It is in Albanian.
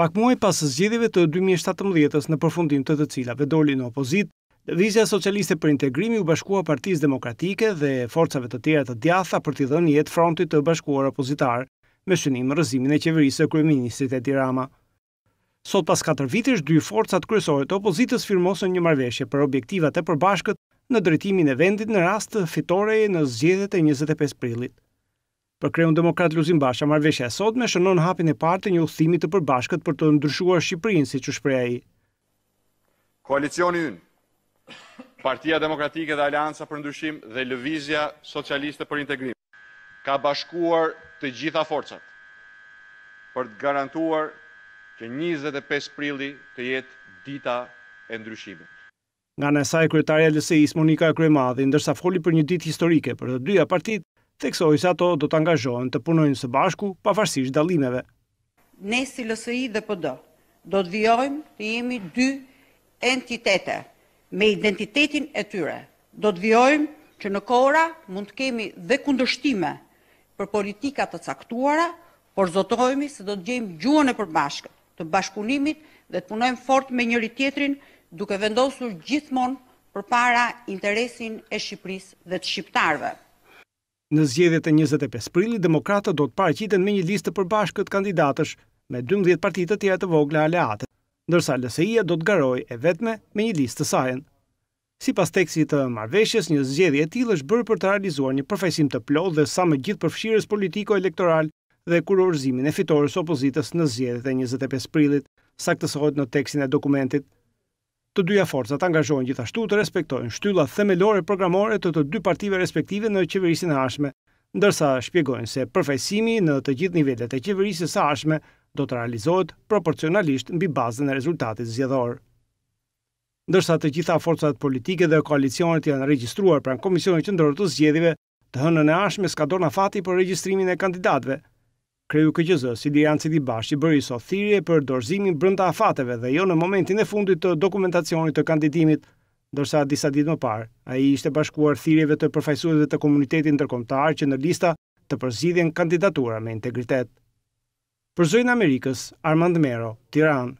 Pak muaj pas zgjedhjeve të 2017-s në përfundim të të cilave doli në opozit, Lëvizja Socialiste për Integrimi u bashkua Partisë Demokratike dhe forcave të tjera të djatha për t'i dhënë jetë frontit të bashkuar opozitar me shënim rëzimin e qeverisë e kryeministrit e tirama. Sot pas 4 vitesh, dy forcat kryesore të opozitës firmosën një marveshje për objektivat e përbashkët në drejtimin e vendit në rast të fitoreje në zgjedhjet e 25 prillit për kreun demokrat Luzim Basha marveshja e sot me shënon hapin e partë një uthimi të përbashkët për të ndryshuar Shqipërinë si që shpreja i. Koalicioni ynë, Partia Demokratike dhe Alianca për ndryshim dhe Lëvizja Socialiste për Integrim ka bashkuar të gjitha forcat për të garantuar që 25 prili të jetë dita e ndryshimit. Nga nësaj kretarja LSEIS Monika Kremadhi, ndërsa foli për një dit historike për të dyja partit, theksoi se ato do të angazhohen të punojnë së bashku pavarësisht dallimeve. Ne si LSI dhe PD po do të vijojmë të jemi dy entitete me identitetin e tyre. Do të vijojmë që në kohëra mund të kemi dhe kundërshtime për politika të caktuara, por zotohemi se do të gjejmë gjuhën e përbashkët të bashkunimit dhe të punojmë fort me njëri tjetrin duke vendosur gjithmonë përpara interesin e Shqipërisë dhe të shqiptarëve. Në zgjedhjet e 25 prillit, demokratët do të paraqiten me një listë të përbashkët kandidatësh me 12 partitë të tjera të vogla aleate, ndërsa LSI-ja do të garojë e vetme me një listë të saj. Sipas tekstit të marrëveshjes, një zgjedhje e tillë është bërë për të realizuar një përfaqësim të plotë dhe sa më gjithë përfshirës politiko-elektoral dhe kurorëzimin e fitores opozitës në zgjedhjet e 25 prilit, saktësohet në tekstin e dokumentit të dyja forcat angazhohen gjithashtu të respektojnë shtylla themelore programore të të dy partive respektive në qeverisin e ashme, ndërsa shpjegojnë se përfajsimi në të gjithë nivellet e qeverisis e ashme do të realizohet proporcionalisht mbi bazën e rezultatit zjedhorë. Ndërsa të gjitha forcat politike dhe koalicionet janë regjistruar pranë Komisionit Qendror të Zgjedhjeve, të hënën e ashme s'ka dorë na fati për regjistrimin e kandidatëve, Kreu KQZ, si Dian Citi i bëri iso thirje për dorëzimin brënda afateve dhe jo në momentin e fundit të dokumentacionit të kandidimit, ndërsa disa ditë më parë, a i ishte bashkuar thirjeve të dhe të komunitetin tërkomtar që në lista të përzidhen kandidatura me integritet. Për zojnë Amerikës, Armand Mero, Tiranë.